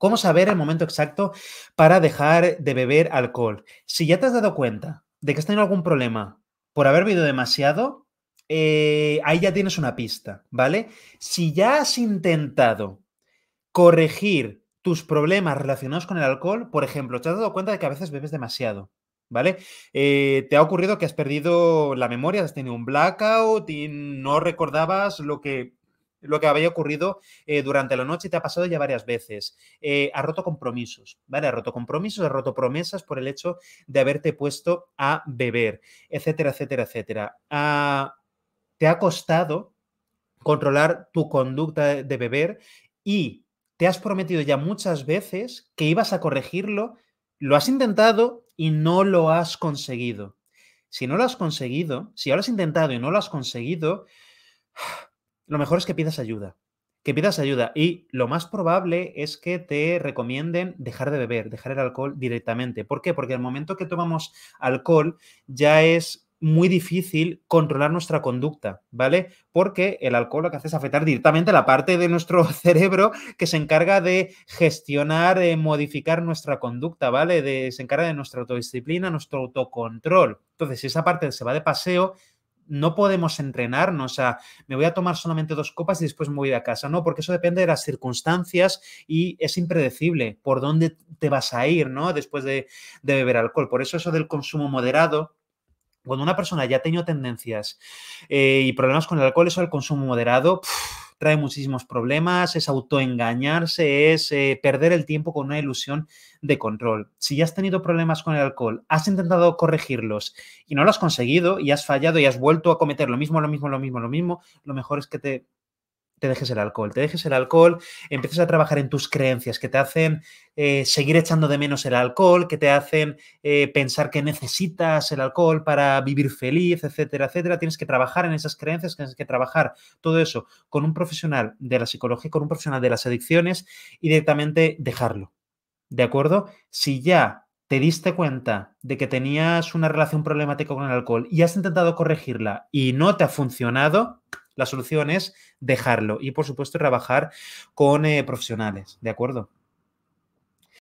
¿Cómo saber el momento exacto para dejar de beber alcohol? Si ya te has dado cuenta de que has tenido algún problema por haber bebido demasiado, eh, ahí ya tienes una pista, ¿vale? Si ya has intentado corregir tus problemas relacionados con el alcohol, por ejemplo, te has dado cuenta de que a veces bebes demasiado, ¿vale? Eh, te ha ocurrido que has perdido la memoria, has tenido un blackout y no recordabas lo que lo que había ocurrido eh, durante la noche te ha pasado ya varias veces. Eh, ha roto compromisos, ¿vale? Ha roto compromisos, ha roto promesas por el hecho de haberte puesto a beber, etcétera, etcétera, etcétera. Ah, te ha costado controlar tu conducta de beber y te has prometido ya muchas veces que ibas a corregirlo, lo has intentado y no lo has conseguido. Si no lo has conseguido, si ahora has intentado y no lo has conseguido, lo mejor es que pidas ayuda. Que pidas ayuda. Y lo más probable es que te recomienden dejar de beber, dejar el alcohol directamente. ¿Por qué? Porque al momento que tomamos alcohol ya es muy difícil controlar nuestra conducta, ¿vale? Porque el alcohol lo que hace es afectar directamente la parte de nuestro cerebro que se encarga de gestionar, de modificar nuestra conducta, ¿vale? De, se encarga de nuestra autodisciplina, nuestro autocontrol. Entonces, si esa parte se va de paseo, no podemos entrenarnos a me voy a tomar solamente dos copas y después me voy a casa. No, porque eso depende de las circunstancias y es impredecible por dónde te vas a ir, ¿no? Después de, de beber alcohol. Por eso eso del consumo moderado, cuando una persona ya ha tenido tendencias eh, y problemas con el alcohol, eso del consumo moderado, trae muchísimos problemas, es autoengañarse, es eh, perder el tiempo con una ilusión de control. Si ya has tenido problemas con el alcohol, has intentado corregirlos y no lo has conseguido y has fallado y has vuelto a cometer lo mismo, lo mismo, lo mismo, lo mismo, lo mejor es que te te dejes el alcohol, te dejes el alcohol, empiezas a trabajar en tus creencias que te hacen eh, seguir echando de menos el alcohol, que te hacen eh, pensar que necesitas el alcohol para vivir feliz, etcétera, etcétera. Tienes que trabajar en esas creencias, tienes que trabajar todo eso con un profesional de la psicología, con un profesional de las adicciones y directamente dejarlo. ¿De acuerdo? Si ya te diste cuenta de que tenías una relación problemática con el alcohol y has intentado corregirla y no te ha funcionado, la solución es dejarlo y, por supuesto, trabajar con eh, profesionales, ¿de acuerdo?